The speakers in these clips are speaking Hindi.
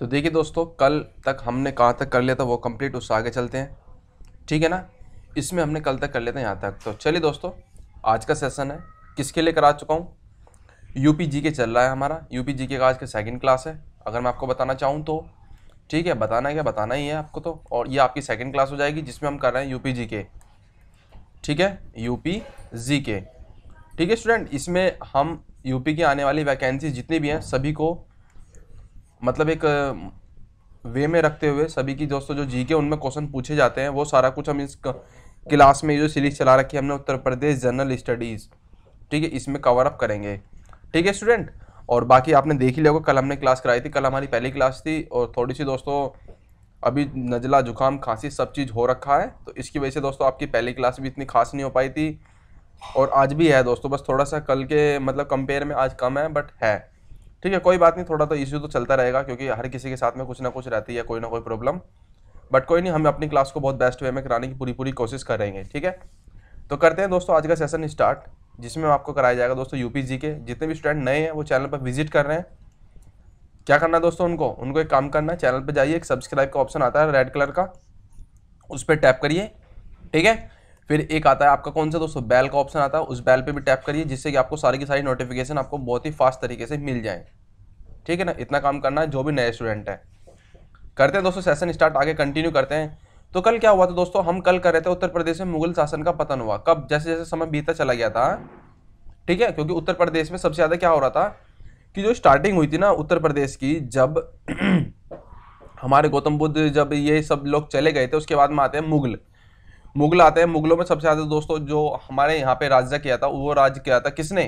तो देखिए दोस्तों कल तक हमने कहाँ तक कर लिया था वो कंप्लीट उससे आगे चलते हैं ठीक है ना इसमें हमने कल तक कर लिया था यहाँ तक तो चलिए दोस्तों आज का सेशन है किसके लिए करा चुका हूँ पी जी के चल रहा है हमारा पी जी के का आज का सेकेंड क्लास है अगर मैं आपको बताना चाहूँ तो ठीक है बताना है क्या बताना ही है आपको तो और ये आपकी सेकेंड क्लास हो जाएगी जिसमें हम कर रहे हैं पी जी के ठीक है पी जी के ठीक है स्टूडेंट इसमें हम यूपी की आने वाली वैकेंसी जितनी भी हैं सभी को मतलब एक वे में रखते हुए सभी की दोस्तों जो जी के उनमें क्वेश्चन पूछे जाते हैं वो सारा कुछ हम इस क्लास में जो सीरीज चला रखी है हमने उत्तर प्रदेश जनरल स्टडीज़ ठीक है इसमें कवर अप करेंगे ठीक है स्टूडेंट और बाकी आपने देख ही लिया होगा कल हमने क्लास कराई थी कल हमारी पहली क्लास थी और थोड़ी सी दोस्तों अभी नज़ला जुकाम खांसी सब चीज़ हो रखा है तो इसकी वजह से दोस्तों आपकी पहली क्लास भी इतनी खास नहीं हो पाई थी और आज भी है दोस्तों बस थोड़ा सा कल के मतलब कंपेयर में आज कम है बट है ठीक है कोई बात नहीं थोड़ा तो इश्यू तो चलता रहेगा क्योंकि हर किसी के साथ में कुछ ना कुछ रहती है कोई ना कोई प्रॉब्लम बट कोई नहीं हम अपनी क्लास को बहुत बेस्ट वे में कराने की पूरी पूरी कोशिश कर रहे हैं ठीक है तो करते हैं दोस्तों आज का सेशन स्टार्ट जिसमें आपको कराया जाएगा दोस्तों यूपीजी के जितने भी स्टूडेंट नए हैं वो चैनल पर विजिट कर रहे हैं क्या करना है दोस्तों उनको उनको एक काम करना है चैनल पर जाइए एक सब्सक्राइब का ऑप्शन आता है रेड कलर का उस पर टैप करिए ठीक है फिर एक आता है आपका कौन सा दोस्तों बैल का ऑप्शन आता है उस बैल पे भी टैप करिए जिससे कि आपको सारी की सारी नोटिफिकेशन आपको बहुत ही फास्ट तरीके से मिल जाए ठीक है ना इतना काम करना है जो भी नए स्टूडेंट है करते हैं दोस्तों सेशन स्टार्ट आगे कंटिन्यू करते हैं तो कल क्या हुआ था दोस्तों हम कल कर रहे थे उत्तर प्रदेश में मुगल शासन का पतन हुआ कब जैसे जैसे समय बीता चला गया था ठीक है क्योंकि उत्तर प्रदेश में सबसे ज़्यादा क्या हो रहा था कि जो स्टार्टिंग हुई थी ना उत्तर प्रदेश की जब हमारे गौतम बुद्ध जब ये सब लोग चले गए थे उसके बाद में आते हैं मुगल मुगल आते हैं मुगलों में सबसे ज़्यादा दोस्तों जो हमारे यहाँ पे राज्य किया था वो राज्य किया था किसने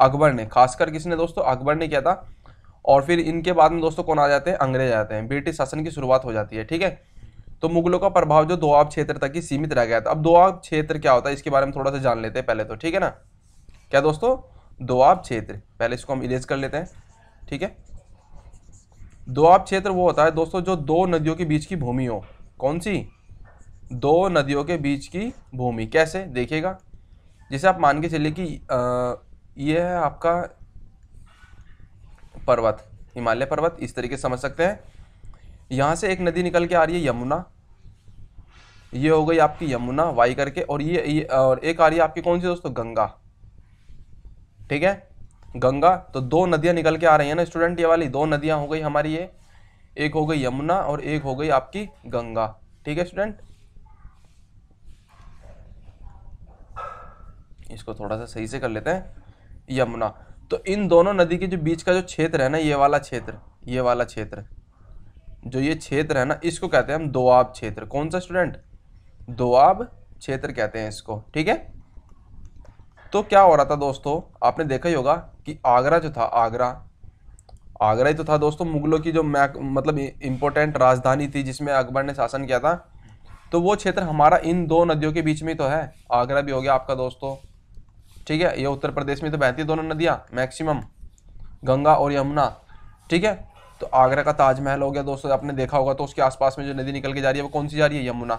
अकबर ने खासकर किसने दोस्तों अकबर ने किया था और फिर इनके बाद में दोस्तों कौन आ जाते हैं अंग्रेज आते हैं ब्रिटिश शासन की शुरुआत हो जाती है ठीक है तो मुगलों का प्रभाव जो दोआब क्षेत्र तक ही सीमित रह गया था अब दोआब क्षेत्र क्या होता है इसके बारे में थोड़ा सा जान लेते हैं पहले तो ठीक है ना क्या दोस्तों दोआब क्षेत्र पहले इसको हम इरेज कर लेते हैं ठीक है दोआब क्षेत्र वो होता है दोस्तों जो दो नदियों के बीच की भूमि हो कौन सी दो नदियों के बीच की भूमि कैसे देखिएगा जैसे आप मान के चलिए कि आ, ये है आपका पर्वत हिमालय पर्वत इस तरीके से समझ सकते हैं यहाँ से एक नदी निकल के आ रही है यमुना ये हो गई आपकी यमुना वाई करके और ये, ये और एक आ रही है आपकी कौन सी दोस्तों गंगा ठीक है गंगा तो दो नदियाँ निकल के आ रही हैं ना स्टूडेंट ये वाली दो नदियाँ हो गई हमारी ये एक हो गई यमुना और एक हो गई आपकी गंगा ठीक है स्टूडेंट इसको थोड़ा सा सही से कर लेते हैं यमुना तो इन दोनों नदी के जो बीच का जो क्षेत्र है ना ये वाला क्षेत्र ये वाला क्षेत्र जो ये क्षेत्र है ना इसको कहते हैं हम दोआब क्षेत्र कौन सा स्टूडेंट दोआब क्षेत्र कहते हैं इसको ठीक है तो क्या हो रहा था दोस्तों आपने देखा ही होगा कि आगरा जो था आगरा आगरा ही तो था दोस्तों मुगलों की जो मतलब इम्पोर्टेंट राजधानी थी जिसमें अकबर ने शासन किया था तो वो क्षेत्र हमारा इन दो नदियों के बीच में तो है आगरा भी हो गया आपका दोस्तों ठीक है ये उत्तर प्रदेश में तो बहती है दोनों नदियाँ मैक्सिमम गंगा और यमुना ठीक है तो आगरा का ताजमहल हो गया दोस्तों आपने देखा होगा तो उसके आसपास में जो नदी निकल के जा रही है वो कौन सी जा रही है यमुना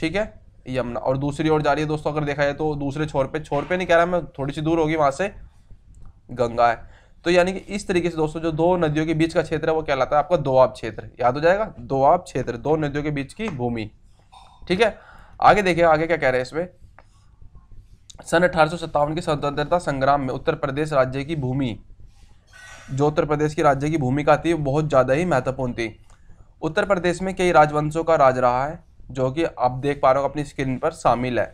ठीक है यमुना और दूसरी ओर जा रही है दोस्तों अगर देखा जाए तो दूसरे छोर पे छोर पे नहीं कह रहा मैं थोड़ी सी दूर होगी वहां से गंगा है तो यानी कि इस तरीके से दोस्तों जो दो नदियों के बीच का क्षेत्र है वो कहलाता है आपका दोआब क्षेत्र याद हो जाएगा दोआब क्षेत्र दो नदियों के बीच की भूमि ठीक है आगे देखिए आगे क्या कह रहे हैं इसमें सन अठारह के स्वतंत्रता संग्राम में उत्तर प्रदेश राज्य की भूमि जो उत्तर प्रदेश की राज्य की भूमिका थी बहुत ज़्यादा ही महत्वपूर्ण थी उत्तर प्रदेश में कई राजवंशों का राज रहा है जो कि आप देख पा रहे हो अपनी स्क्रीन पर शामिल है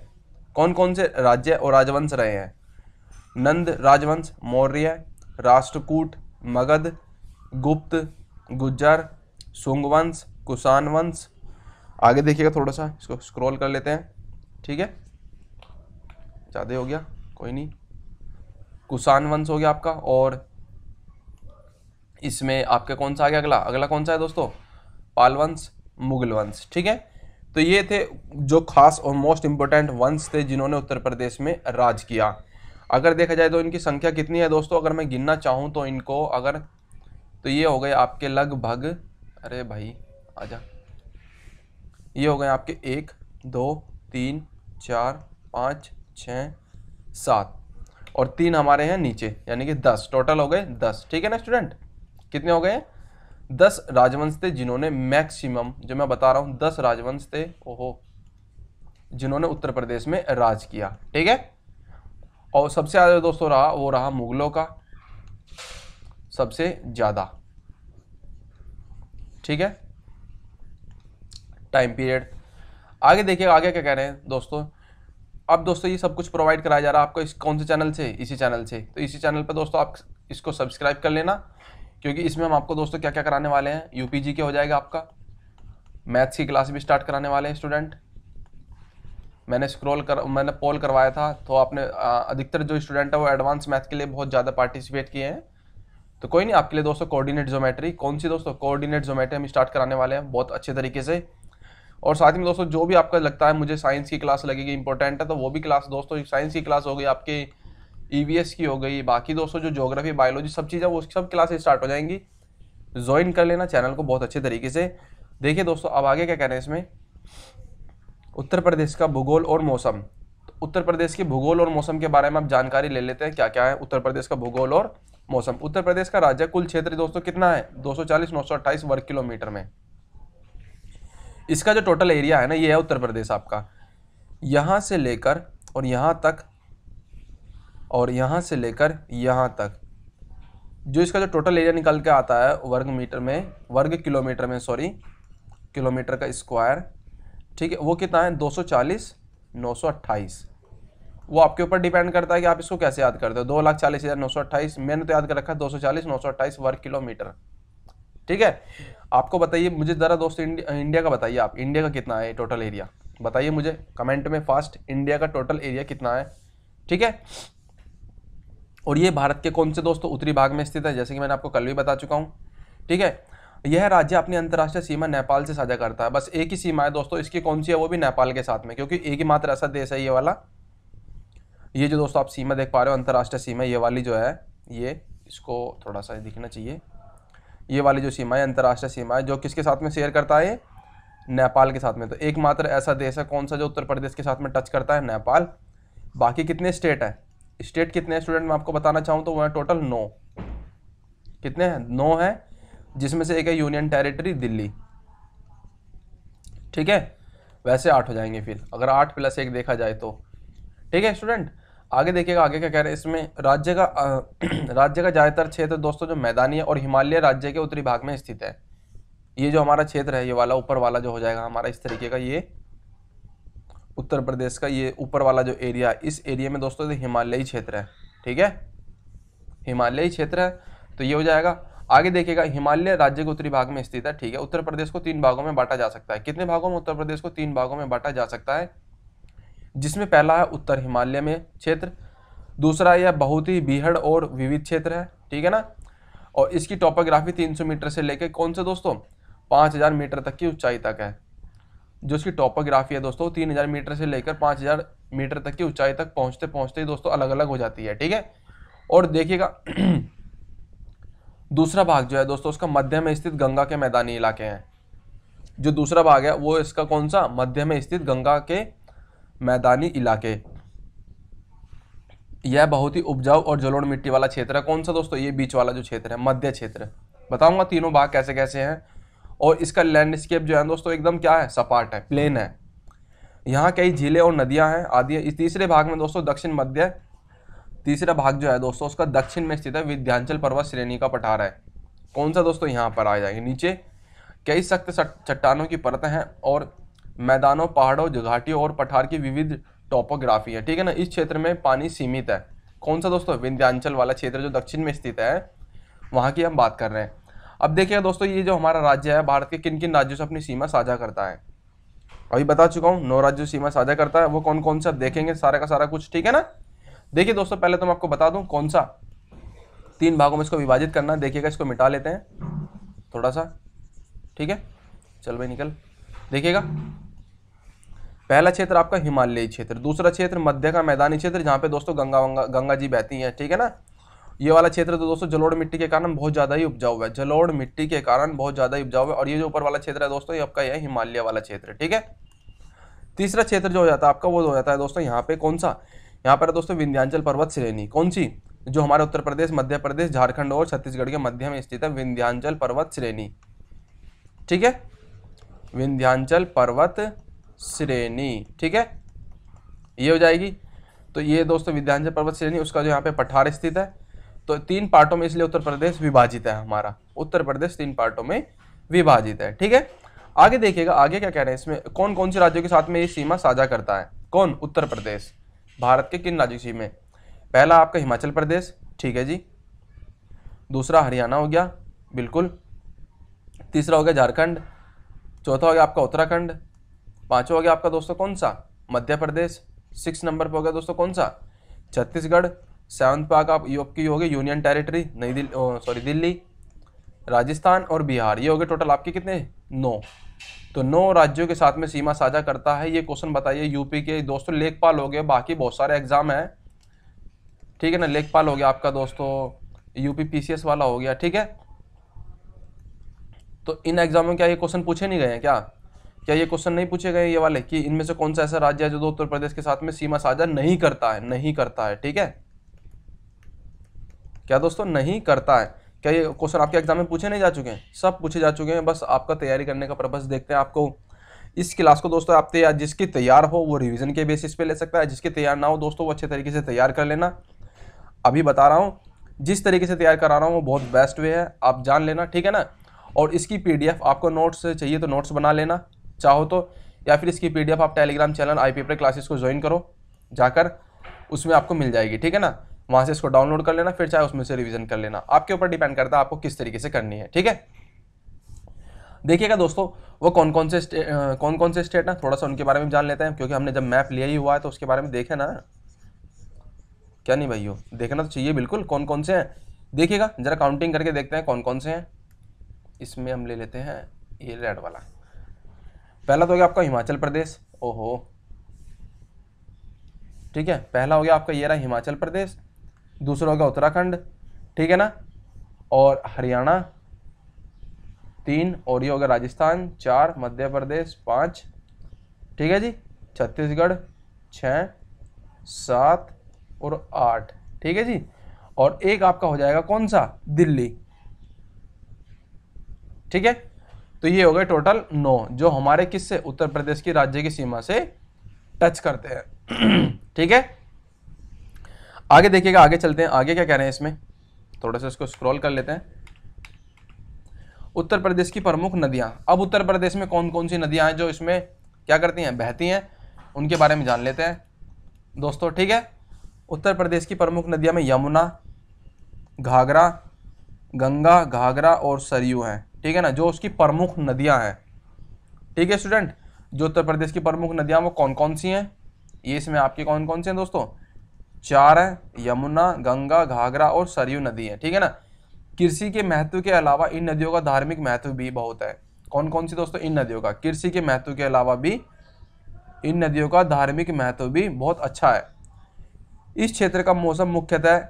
कौन कौन से राज्य और राजवंश रहे हैं नंद राजवंश मौर्य राष्ट्रकूट मगध गुप्त गुज्जर सुंगवंश कुषाण वंश आगे देखिएगा थोड़ा सा इसको स्क्रॉल कर लेते हैं ठीक है ज़्यादा हो गया कोई नहीं कुसान वंश हो गया आपका और इसमें आपके कौन सा आ गया अगला अगला कौन सा है दोस्तों पाल वंश मुगल वंश ठीक है तो ये थे जो खास और मोस्ट इम्पोर्टेंट वंश थे जिन्होंने उत्तर प्रदेश में राज किया अगर देखा जाए तो इनकी संख्या कितनी है दोस्तों अगर मैं गिनना चाहूँ तो इनको अगर तो ये हो गए आपके लगभग अरे भाई आजा ये हो गए आपके एक दो तीन चार पाँच छ सात और तीन हमारे हैं नीचे यानी कि दस टोटल हो गए दस ठीक है ना स्टूडेंट कितने हो गए दस राजवंश थे जिन्होंने मैक्सिमम जो मैं बता रहा हूं दस राजवंश थे ओहो जिन्होंने उत्तर प्रदेश में राज किया ठीक है और सबसे ज़्यादा दोस्तों रहा वो रहा मुगलों का सबसे ज़्यादा ठीक है टाइम पीरियड आगे देखिए आगे क्या कह रहे हैं दोस्तों अब दोस्तों ये सब कुछ प्रोवाइड कराया जा रहा है आपको इस कौन से चैनल से इसी चैनल से तो इसी चैनल पर दोस्तों आप इसको सब्सक्राइब कर लेना क्योंकि इसमें हम आपको दोस्तों क्या क्या कराने वाले हैं यूपीजी के हो जाएगा आपका मैथ्स की क्लास भी स्टार्ट कराने वाले हैं स्टूडेंट मैंने स्क्रॉल कर मैंने पोल करवाया था तो आपने अधिकतर जो स्टूडेंट है वो एडवांस मैथ के लिए बहुत ज़्यादा पार्टिसिपेट किए हैं तो कोई नहीं आपके लिए दोस्तों कोऑर्डिनेट जोमेट्री कौन सी दोस्तों कोऑर्डिनेट जोमेट्री हम स्टार्ट कराने वाले हैं बहुत अच्छे तरीके से और साथ ही में दोस्तों जो भी आपका लगता है मुझे साइंस की क्लास लगेगी इंपॉर्टेंट है तो वो भी क्लास दोस्तों साइंस की क्लास हो गई आपके ई e की हो गई बाकी दोस्तों जो जोग्राफी बायोलॉजी सब चीज़ें वो सब क्लास स्टार्ट हो जाएंगी ज्वाइन कर लेना चैनल को बहुत अच्छे तरीके से देखिए दोस्तों अब आगे क्या कह रहे हैं इसमें उत्तर प्रदेश का भूगोल और मौसम तो उत्तर प्रदेश के भूगोल और मौसम के बारे में आप जानकारी ले लेते हैं क्या क्या है उत्तर प्रदेश का भूगोल और मौसम उत्तर प्रदेश का राज्य कुल क्षेत्र दोस्तों कितना है दो वर्ग किलोमीटर में इसका जो टोटल एरिया है ना ये है उत्तर प्रदेश आपका यहाँ से लेकर और यहाँ तक और यहाँ से लेकर यहाँ तक जो इसका जो टोटल एरिया निकल के आता है वर्ग मीटर में वर्ग किलोमीटर में सॉरी किलोमीटर का स्क्वायर ठीक है वो कितना है 240 928 वो आपके ऊपर डिपेंड करता है कि आप इसको कैसे याद करते हो दो लाख चालीस हज़ार नौ सौ मैंने तो याद कर रखा है दो सौ चालीस नौ सौ वर्ग किलोमीटर ठीक है आपको बताइए मुझे ज़रा दोस्त इंडिया, का बताइए आप इंडिया का कितना है टोटल एरिया बताइए मुझे कमेंट में फास्ट इंडिया का टोटल एरिया कितना है ठीक है और ये भारत के कौन से दोस्तों उत्तरी भाग में स्थित है जैसे कि मैंने आपको कल भी बता चुका हूँ ठीक है यह राज्य अपनी अंतर्राष्ट्रीय सीमा नेपाल से साझा करता है बस एक ही सीमा है दोस्तों इसकी कौन सी है वो भी नेपाल के साथ में क्योंकि एक ही मात्र ऐसा देश है ये वाला ये जो दोस्तों आप सीमा देख पा रहे हो अंतर्राष्ट्रीय सीमा ये वाली जो है ये इसको थोड़ा सा दिखना चाहिए ये वाली जो सीमा है अंतर्राष्ट्रीय सीमा है जो किसके साथ में शेयर करता है नेपाल के साथ में तो एकमात्र ऐसा देश है कौन सा जो उत्तर प्रदेश के साथ में टच करता है नेपाल बाकी कितने स्टेट हैं स्टेट कितने स्टूडेंट मैं आपको बताना चाहूँ तो वह है टोटल नौ कितने हैं नौ हैं जिसमें से एक है यूनियन टेरिटरी दिल्ली ठीक है वैसे आठ हो जाएंगे फिर अगर आठ प्लस एक देखा जाए तो ठीक है स्टूडेंट आगे देखिएगा आगे क्या कह रहे हैं इसमें राज्य का राज्य का ज़्यादातर क्षेत्र दोस्तों जो मैदानी और हिमालय राज्य के उत्तरी भाग में स्थित है ये जो हमारा क्षेत्र है ये वाला ऊपर वाला जो हो जाएगा हमारा इस तरीके का ये उत्तर प्रदेश का ये ऊपर वाला जो एरिया इस एरिया में दोस्तों हिमालयी क्षेत्र है ठीक है हिमालयी क्षेत्र है तो ये हो जाएगा आगे देखिएगा हिमालय राज्य के उत्तरी भाग में स्थित है ठीक है उत्तर प्रदेश को तीन भागों में बांटा जा सकता है कितने भागों में उत्तर प्रदेश को तीन भागों में बांटा जा सकता है जिसमें पहला है उत्तर हिमालय में क्षेत्र दूसरा यह बहुत ही बीहड़ और विविध क्षेत्र है ठीक है ना और इसकी टोपोग्राफी 300 मीटर से लेकर कौन से दोस्तों 5000 मीटर तक की ऊंचाई तक है जो इसकी टोपोग्राफी है दोस्तों हजार मीटर से लेकर 5000 मीटर तक की ऊंचाई तक पहुंचते पहुंचते ही दोस्तों अलग अलग हो जाती है ठीक है और देखिएगा दूसरा भाग जो है दोस्तों उसका मध्य में स्थित गंगा के मैदानी इलाके हैं जो दूसरा भाग है वो इसका कौन सा मध्य में स्थित गंगा के मैदानी इलाके यह बहुत ही उपजाऊ और जलोड़ मिट्टी वाला क्षेत्र है कौन सा दोस्तों ये बीच वाला जो क्षेत्र है मध्य क्षेत्र बताऊंगा तीनों भाग कैसे कैसे हैं और इसका लैंडस्केप जो है दोस्तों एकदम क्या है सपाट है प्लेन है यहाँ कई झीलें और नदियाँ हैं आदि इस तीसरे भाग में दोस्तों दक्षिण मध्य तीसरा भाग जो है दोस्तों उसका दक्षिण में स्थित है विध्यांचल पर्वत श्रेणी का पठार है कौन सा दोस्तों यहाँ पर आ जाएंगे नीचे कई सख्त चट्टानों की परतें हैं और मैदानों पहाड़ों घाटियों और पठार की विविध टोपोग्राफी है ठीक है ना इस क्षेत्र में पानी सीमित है कौन सा दोस्तों विंध्यांचल वाला क्षेत्र जो दक्षिण में स्थित है वहाँ की हम बात कर रहे हैं अब देखिएगा दोस्तों ये जो हमारा राज्य है भारत के किन किन राज्यों से अपनी सीमा साझा करता है अभी बता चुका हूँ नौ राज्यों सीमा साझा करता है वो कौन कौन सा देखेंगे सारा का सारा कुछ ठीक है ना देखिए दोस्तों पहले तो मैं आपको बता दूँ कौन सा तीन भागों में इसको विभाजित करना है देखिएगा इसको मिटा लेते हैं थोड़ा सा ठीक है चल भाई निकल देखिएगा पहला क्षेत्र आपका हिमालयी क्षेत्र दूसरा क्षेत्र मध्य का मैदानी क्षेत्र जहाँ पे दोस्तों गंगा वंगा गंगा जी बहती हैं ठीक है ना ये वाला क्षेत्र तो दोस्तों जलोड़ मिट्टी के कारण बहुत ज़्यादा ही उपजाऊ हुआ है जलोड़ मिट्टी के कारण बहुत ज़्यादा ही उपजाऊ है और ये जो ऊपर वाला क्षेत्र है दोस्तों ये आपका यह हिमालय वाला क्षेत्र ठीक है तीसरा क्षेत्र जो हो जाता है आपका वो हो जाता है दोस्तों यहाँ पे कौन सा यहाँ पर दोस्तों विंध्याचल पर्वत श्रेणी कौन सी जो हमारे उत्तर प्रदेश मध्य प्रदेश झारखंड और छत्तीसगढ़ के मध्य में स्थित है विंध्याचल पर्वत श्रेणी ठीक है विंध्याचल पर्वत श्रेणी ठीक है ये हो जाएगी तो ये दोस्तों विध्यांचल पर्वत श्रेणी उसका जो यहाँ पे पठार स्थित है तो तीन पार्टों में इसलिए उत्तर प्रदेश विभाजित है हमारा उत्तर प्रदेश तीन पार्टों में विभाजित है ठीक है आगे देखिएगा आगे क्या कह रहे हैं इसमें कौन कौन से राज्यों के साथ में ये सीमा साझा करता है कौन उत्तर प्रदेश भारत के किन राज्यों की में पहला आपका हिमाचल प्रदेश ठीक है जी दूसरा हरियाणा हो गया बिल्कुल तीसरा हो गया झारखंड चौथा हो गया आपका उत्तराखंड पाँचों हो गया आपका दोस्तों कौन सा मध्य प्रदेश सिक्स नंबर पर हो गया दोस्तों कौन सा छत्तीसगढ़ सेवन्थ पे की आपकी गई यूनियन टेरिटरी नई दिल्ली सॉरी दिल्ली राजस्थान और बिहार ये हो गए टोटल आपके कितने नौ तो नौ राज्यों के साथ में सीमा साझा करता है ये क्वेश्चन बताइए यूपी के दोस्तों लेखपाल हो गए बाकी बहुत सारे एग्जाम हैं ठीक है ना लेखपाल हो गया आपका दोस्तों यूपी पीसीएस वाला हो गया ठीक है तो इन एग्जामों क्या ये क्वेश्चन पूछे नहीं गए हैं क्या क्या ये क्वेश्चन नहीं पूछे गए ये वाले कि इनमें से कौन सा ऐसा राज्य है जो उत्तर प्रदेश के साथ में सीमा साझा नहीं करता है नहीं करता है ठीक है क्या दोस्तों नहीं करता है क्या ये क्वेश्चन आपके एग्जाम में पूछे नहीं जा चुके हैं सब पूछे जा चुके हैं बस आपका तैयारी करने का पर्पज देखते हैं आपको इस क्लास को दोस्तों आप तैयार जिसकी तैयार हो वो रिविजन के बेसिस पे ले सकता है जिसकी तैयार ना हो दोस्तों वो अच्छे तरीके से तैयार कर लेना अभी बता रहा हूँ जिस तरीके से तैयार करा रहा हूँ वो बहुत बेस्ट वे है आप जान लेना ठीक है ना और इसकी पीडीएफ आपको नोट्स चाहिए तो नोट्स बना लेना चाहो तो या फिर इसकी पीडीएफ आप Telegram channel I P classes को ज्वाइन करो जाकर उसमें आपको मिल जाएगी ठीक है ना वहाँ से इसको डाउनलोड कर लेना फिर चाहे उसमें से रिवीजन कर लेना आपके ऊपर डिपेंड करता है आपको किस तरीके से करनी है ठीक है देखिएगा दोस्तों वो कौन कौन से कौन कौन से स्टेट ना थोड़ा सा उनके बारे में जान लेते हैं क्योंकि हमने जब मैप लिया ही हुआ है तो उसके बारे में देखे ना क्या नहीं भाई हो देखना तो चाहिए बिल्कुल कौन कौन से हैं देखिएगा जरा काउंटिंग करके देखते हैं कौन कौन से हैं इसमें हम ले लेते हैं ये रेड वाला पहला तो हो गया आपका हिमाचल प्रदेश ओहो ठीक है पहला हो गया आपका ये रहा हिमाचल प्रदेश दूसरा हो गया उत्तराखंड ठीक है ना और हरियाणा तीन और ये हो गया राजस्थान चार मध्य प्रदेश पाँच ठीक है जी छत्तीसगढ़ छः सात और आठ ठीक है जी और एक आपका हो जाएगा कौन सा दिल्ली ठीक है तो ये हो गए टोटल नौ जो हमारे किससे उत्तर प्रदेश की राज्य की सीमा से टच करते हैं ठीक है आगे देखिएगा आगे चलते हैं आगे क्या कह रहे हैं इसमें थोड़ा सा इसको स्क्रॉल कर लेते हैं उत्तर प्रदेश की प्रमुख नदियां अब उत्तर प्रदेश में कौन कौन सी नदियां हैं जो इसमें क्या करती हैं बहती हैं उनके बारे में जान लेते हैं दोस्तों ठीक है उत्तर प्रदेश की प्रमुख नदियां में यमुना घाघरा गंगा घाघरा और सरयू हैं ठीक है ना जो उसकी प्रमुख नदियां हैं ठीक है स्टूडेंट जो उत्तर प्रदेश की प्रमुख नदियां वो कौन कौन सी हैं ये इसमें आपकी कौन कौन सी हैं दोस्तों चार हैं यमुना गंगा घाघरा और सरयू नदी है ठीक है ना कृषि के महत्व के अलावा इन नदियों का धार्मिक महत्व भी बहुत है कौन कौन सी दोस्तों इन नदियों का कृषि के महत्व के अलावा भी इन नदियों का धार्मिक महत्व भी बहुत अच्छा है इस क्षेत्र का मौसम मुख्यतः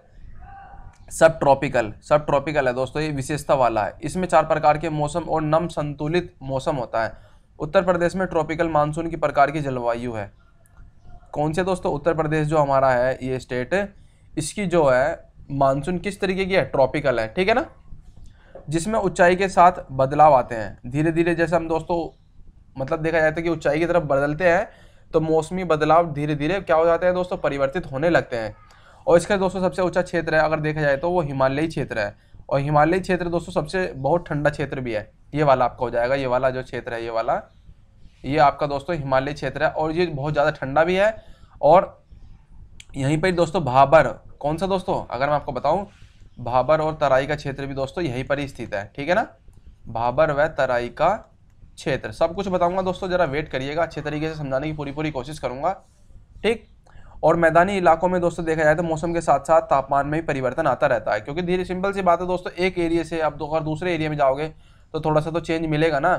सब ट्रॉपिकल सब ट्रॉपिकल है दोस्तों ये विशेषता वाला है इसमें चार प्रकार के मौसम और नम संतुलित मौसम होता है उत्तर प्रदेश में ट्रॉपिकल मानसून की प्रकार की जलवायु है कौन से दोस्तों उत्तर प्रदेश जो हमारा है ये स्टेट इसकी जो है मानसून किस तरीके की है ट्रॉपिकल है ठीक है ना जिसमें ऊंचाई के साथ बदलाव आते हैं धीरे धीरे जैसे हम दोस्तों मतलब देखा जाता तो है कि ऊंचाई की तरफ बदलते हैं तो मौसमी बदलाव धीरे धीरे क्या हो जाते हैं दोस्तों परिवर्तित होने लगते हैं और इसका दोस्तों सबसे ऊंचा क्षेत्र है अगर देखा जाए तो वो हिमालयी क्षेत्र है और हिमालयी क्षेत्र दोस्तों सबसे बहुत ठंडा क्षेत्र भी है ये वाला आपका हो जाएगा ये वाला जो क्षेत्र है ये वाला ये आपका दोस्तों हिमालय क्षेत्र है और ये बहुत ज़्यादा ठंडा भी है और यहीं पर दोस्तों भाबर कौन सा दोस्तों अगर मैं आपको बताऊँ भाबर और तराई का क्षेत्र भी दोस्तों यहीं पर ही स्थित है ठीक है ना भाबर व तराई का क्षेत्र सब कुछ बताऊंगा दोस्तों ज़रा वेट करिएगा अच्छे तरीके से समझाने की पूरी पूरी कोशिश करूँगा ठीक और मैदानी इलाकों में दोस्तों देखा जाए तो मौसम के साथ साथ तापमान में भी परिवर्तन आता रहता है क्योंकि धीरे सिंपल सी बात है दोस्तों एक एरिए से आप अगर दूसरे एरिया में जाओगे तो थोड़ा सा तो चेंज मिलेगा ना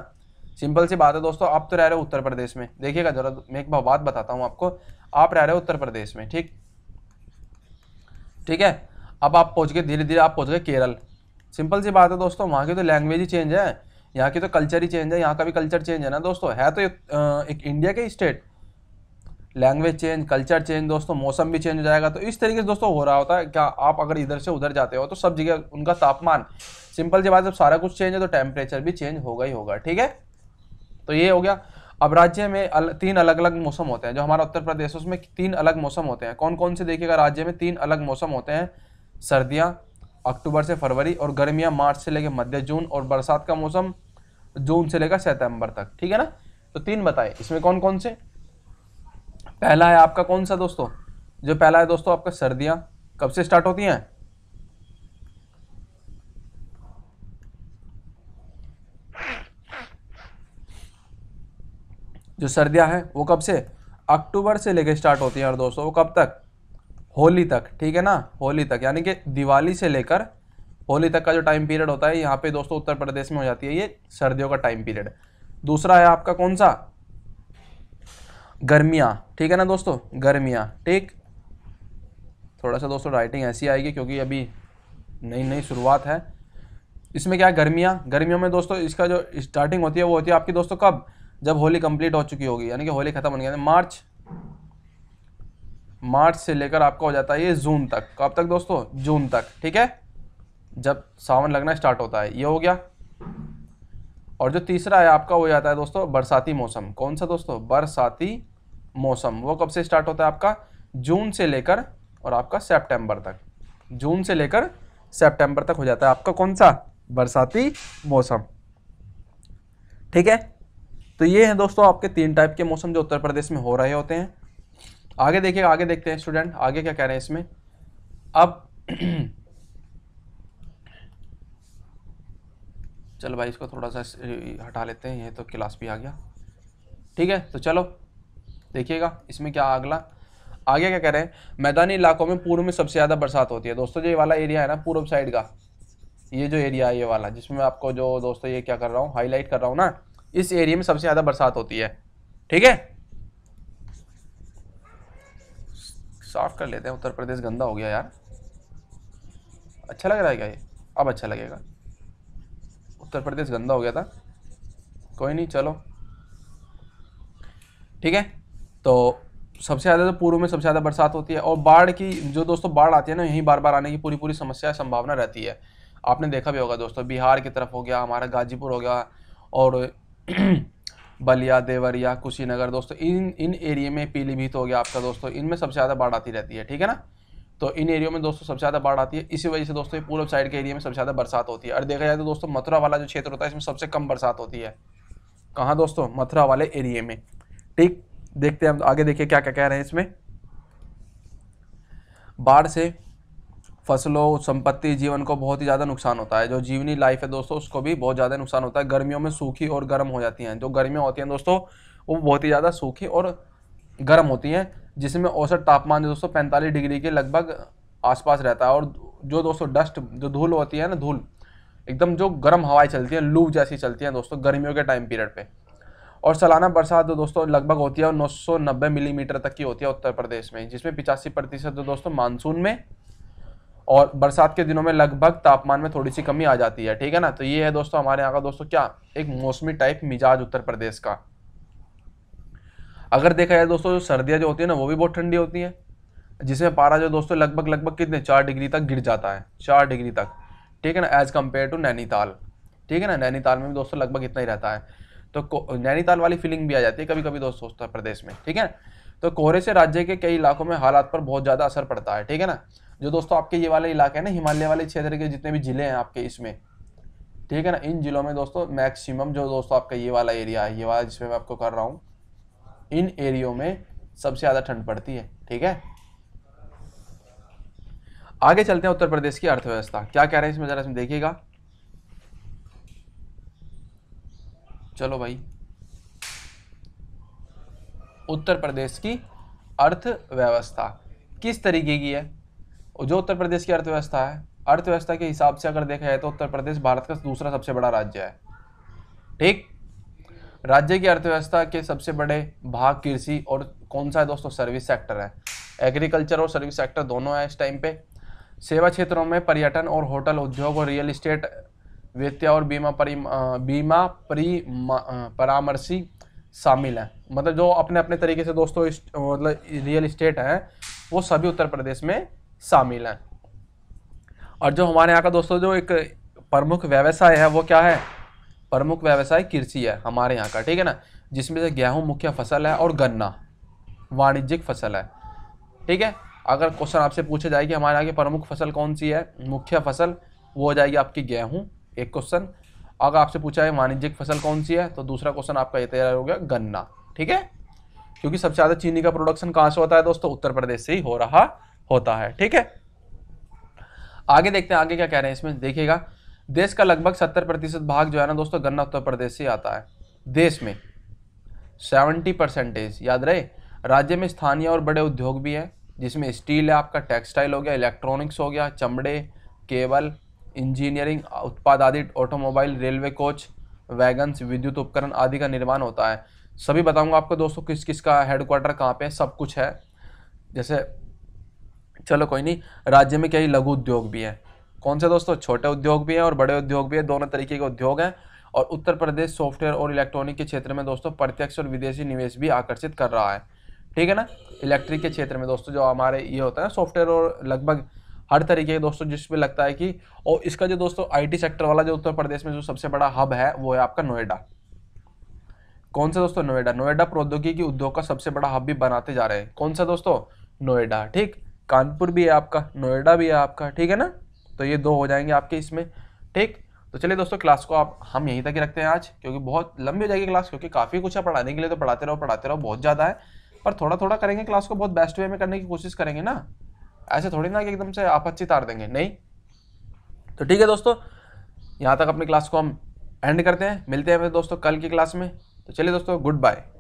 सिंपल सी बात है दोस्तों आप तो रह रहे हो उत्तर प्रदेश में देखिएगा जरा मैं एक बात बताता हूँ आपको आप रह रहे हो उत्तर प्रदेश में ठीक ठीक है अब आप पहुँच गए धीरे धीरे आप पहुँच गए केरल सिंपल सी बात है दोस्तों वहाँ की तो लैंग्वेज ही चेंज है यहाँ की तो कल्चर ही चेंज है यहाँ का भी कल्चर चेंज है ना दोस्तों है तो एक, एक इंडिया के state language change culture change दोस्तों मौसम भी चेंज हो जाएगा तो इस तरीके से दोस्तों हो रहा होता है क्या आप अगर इधर से उधर जाते हो तो सब जगह उनका तापमान सिंपल सी बात जब सारा कुछ चेंज है तो टेम्परेचर भी चेंज होगा ही होगा ठीक है तो ये हो गया अब राज्य में अल, तीन अलग अलग मौसम होते हैं जो हमारा उत्तर प्रदेश है उसमें तीन अलग मौसम होते हैं कौन कौन से देखिएगा राज्य में तीन अलग मौसम होते हैं सर्दियाँ अक्टूबर से फरवरी और गर्मियाँ मार्च से लेकर मध्य जून और बरसात का मौसम जून से लेकर सितंबर तक ठीक है ना तो तीन बताएं इसमें कौन कौन से पहला है आपका कौन सा दोस्तों जो पहला है दोस्तों आपका सर्दियां कब से स्टार्ट होती हैं जो सर्दियां हैं वो कब से अक्टूबर से लेकर स्टार्ट होती हैं और दोस्तों वो कब तक होली तक ठीक है ना होली तक यानी कि दिवाली से लेकर होली तक का जो टाइम पीरियड होता है यहाँ पे दोस्तों उत्तर प्रदेश में हो जाती है ये सर्दियों का टाइम पीरियड दूसरा है आपका कौन सा गर्मियाँ ठीक है ना दोस्तों गर्मियाँ ठीक थोड़ा सा दोस्तों राइटिंग ऐसी आएगी क्योंकि अभी नई नई शुरुआत है इसमें क्या है गर्मियाँ गर्मियों में दोस्तों इसका जो स्टार्टिंग होती है वो होती है आपकी दोस्तों कब जब होली कंप्लीट हो चुकी होगी यानी कि होली खत्म होने के मार्च मार्च से लेकर आपका हो जाता है ये जून तक कब तक दोस्तों जून तक ठीक है जब सावन लगना स्टार्ट होता है ये हो गया और जो तीसरा है आपका वो आता है दोस्तों बरसाती मौसम कौन सा दोस्तों बरसाती मौसम वो कब से स्टार्ट होता है आपका जून से लेकर और आपका सेप्टेम्बर तक जून से लेकर सेप्टेम्बर तक हो जाता है आपका कौन सा बरसाती मौसम ठीक है तो ये हैं दोस्तों आपके तीन टाइप के मौसम जो उत्तर प्रदेश में हो रहे होते हैं आगे देखिए आगे देखते हैं स्टूडेंट आगे क्या कह रहे हैं इसमें अब चलो भाई इसको थोड़ा सा हटा लेते हैं ये तो क्लास भी आ गया ठीक है तो चलो देखिएगा इसमें क्या अगला आगे क्या कह रहे हैं मैदानी इलाकों में पूर्व में सबसे ज़्यादा बरसात होती है दोस्तों जो ये वाला एरिया है ना पूर्व साइड का ये जो एरिया है ये वाला जिसमें आपको जो दोस्तों ये क्या कर रहा हूँ हाईलाइट कर रहा हूँ ना इस एरिया में सबसे ज़्यादा बरसात होती है ठीक है साफ कर लेते हैं उत्तर प्रदेश गंदा हो गया यार अच्छा लग रहा है क्या ये अब अच्छा लगेगा उत्तर प्रदेश गंदा हो गया था कोई नहीं चलो ठीक है तो सबसे ज़्यादा तो पूर्व में सबसे ज़्यादा बरसात होती है और बाढ़ की जो दोस्तों बाढ़ आती है ना यहीं बार बार आने की पूरी पूरी समस्या संभावना रहती है आपने देखा भी होगा दोस्तों बिहार की तरफ हो गया हमारा गाजीपुर हो गया और बलिया देवरिया कुशीनगर दोस्तों इन इन एरिए में पीलीभीत हो गया आपका दोस्तों इनमें सबसे ज़्यादा बाढ़ आती रहती है ठीक है ना तो इन एरियो में दोस्तों सबसे ज़्यादा बाढ़ आती है इसी वजह से दोस्तों ये पूर्व साइड के एरिया में सबसे ज़्यादा बरसात होती है और देखा जाए तो दोस्तों मथुरा वाला जो क्षेत्र होता है इसमें सबसे कम बरसात होती है कहाँ दोस्तों मथुरा वाले एरिए में ठीक देखते हैं हम आगे देखिए क्या क्या कह रहे हैं इसमें बाढ़ से फसलों संपत्ति जीवन को बहुत ही ज़्यादा नुकसान होता है जो जीवनी लाइफ है दोस्तों उसको भी बहुत ज़्यादा नुकसान होता है गर्मियों में सूखी और गर्म हो जाती हैं जो गर्मियाँ होती हैं दोस्तों वो बहुत ही ज़्यादा सूखी और गर्म होती हैं जिसमें औसत तापमान दोस्तों पैंतालीस डिग्री के लगभग आसपास रहता है और जो दोस्तों डस्ट जो धूल होती है ना धूल एकदम जो गर्म हवाएं चलती हैं लू जैसी चलती हैं दोस्तों गर्मियों के टाइम पीरियड पे और सालाना बरसात जो तो दोस्तों लगभग होती है नौ सौ नब्बे मिलीमीटर तक की होती है उत्तर प्रदेश में जिसमें पिचासी प्रतिशत जो तो दोस्तों मानसून में और बरसात के दिनों में लगभग तापमान में थोड़ी सी कमी आ जाती है ठीक है ना तो ये है दोस्तों हमारे यहाँ का दोस्तों क्या एक मौसमी टाइप मिजाज उत्तर प्रदेश का अगर देखा जाए दोस्तों जो सर्दियाँ जो होती है ना वो भी बहुत ठंडी होती हैं जिसमें पारा जो दोस्तों लगभग लगभग कितने चार डिग्री तक गिर जाता है चार डिग्री तक ठीक है ना एज़ कम्पेयर टू नैनीताल ठीक है ना नैनीताल में भी दोस्तों लगभग इतना ही रहता है तो नैनीताल वाली फीलिंग भी आ जाती है कभी कभी दोस्तों उत्तर प्रदेश में ठीक है तो कोहरे से राज्य के कई इलाकों में हालात पर बहुत ज़्यादा असर पड़ता है ठीक है ना जो दोस्तों आपके ये वाले इलाके हैं ना हिमालय वाले क्षेत्र के जितने भी ज़िले हैं आपके इसमें ठीक है ना इन जिलों में दोस्तों मैक्सिमम जो दोस्तों आपका ये वाला एरिया है ये वाला जिसमें मैं आपको कर रहा हूँ इन एरियो में सबसे ज़्यादा ठंड पड़ती है ठीक है आगे चलते हैं उत्तर प्रदेश की अर्थव्यवस्था क्या कह रहे हैं इसमें ज़रा इसमें देखिएगा चलो भाई उत्तर प्रदेश की अर्थव्यवस्था किस तरीके की है जो उत्तर प्रदेश की अर्थव्यवस्था है अर्थव्यवस्था के हिसाब से अगर देखा जाए तो उत्तर प्रदेश भारत का दूसरा सबसे बड़ा राज्य है ठीक राज्य की अर्थव्यवस्था के सबसे बड़े भाग कृषि और कौन सा है दोस्तों सर्विस सेक्टर है एग्रीकल्चर और सर्विस सेक्टर दोनों है इस टाइम पे सेवा क्षेत्रों में पर्यटन और होटल उद्योग और रियल इस्टेट वित्तीय और बीमा परि बीमा परि परामर्शी शामिल है मतलब जो अपने अपने तरीके से दोस्तों मतलब रियल इस्टेट हैं वो सभी उत्तर प्रदेश में शामिल हैं और जो हमारे यहाँ का दोस्तों जो एक प्रमुख व्यवसाय है वो क्या है प्रमुख व्यवसाय कृषि है हमारे यहाँ का ठीक है ना जिसमें से गेहूँ मुख्य फसल है और गन्ना वाणिज्यिक फसल है ठीक है अगर क्वेश्चन आपसे पूछा जाए कि हमारे यहाँ की प्रमुख फसल कौन सी है मुख्य फसल वो हो जाएगी आपकी गेहूँ एक क्वेश्चन अगर आपसे पूछा है वाणिज्यिक फसल कौन सी है तो दूसरा क्वेश्चन आपका ये तैयार हो गया गन्ना ठीक है क्योंकि सबसे ज़्यादा चीनी का प्रोडक्शन कहाँ से होता है दोस्तों उत्तर प्रदेश से ही हो रहा होता है ठीक है आगे देखते हैं आगे क्या कह रहे हैं इसमें देखिएगा देश का लगभग सत्तर प्रतिशत भाग जो है ना दोस्तों गन्ना उत्तर प्रदेश से आता है देश में सेवेंटी परसेंटेज याद रहे राज्य में स्थानीय और बड़े उद्योग भी हैं जिसमें स्टील है आपका टेक्सटाइल हो गया इलेक्ट्रॉनिक्स हो गया चमड़े केबल इंजीनियरिंग उत्पाद आदि ऑटोमोबाइल रेलवे कोच वैगन्स विद्युत उपकरण आदि का निर्माण होता है सभी बताऊंगा आपको दोस्तों किस किस का हेडक्वार्टर कहाँ पे सब कुछ है जैसे चलो कोई नहीं राज्य में कई लघु उद्योग भी हैं कौन से दोस्तों छोटे उद्योग भी हैं और बड़े उद्योग भी हैं दोनों तरीके के उद्योग हैं और उत्तर प्रदेश सॉफ्टवेयर और इलेक्ट्रॉनिक के क्षेत्र में दोस्तों प्रत्यक्ष और विदेशी निवेश भी आकर्षित कर रहा है ठीक है ना इलेक्ट्रिक के क्षेत्र में दोस्तों जो हमारे ये होता है सॉफ्टवेयर और लगभग हर तरीके के दोस्तों जिसमें लगता है कि और इसका जो दोस्तों आईटी सेक्टर वाला जो उत्तर प्रदेश में जो सबसे बड़ा हब है वो है आपका नोएडा कौन सा दोस्तों नोएडा नोएडा प्रौद्योगिकी उद्योग का सबसे बड़ा हब भी बनाते जा रहे हैं कौन सा दोस्तों नोएडा ठीक कानपुर भी है आपका नोएडा भी है आपका ठीक है ना तो ये दो हो जाएंगे आपके इसमें ठीक तो चलिए दोस्तों क्लास को आप हम यहीं तक ही रखते हैं आज क्योंकि बहुत लंबी हो जाएगी क्लास क्योंकि काफ़ी कुछ है पढ़ाने के लिए तो पढ़ाते रहो पढ़ाते रहो बहुत ज़्यादा है पर थोड़ा थोड़ा करेंगे क्लास को बहुत बेस्ट वे में करने की कोशिश करेंगे ना ऐसे थोड़ी ना कि एकदम से आप अच्छी तार देंगे नहीं तो ठीक है दोस्तों यहाँ तक अपनी क्लास को हम एंड करते हैं मिलते हैं दोस्तों कल की क्लास में तो चलिए दोस्तों गुड बाय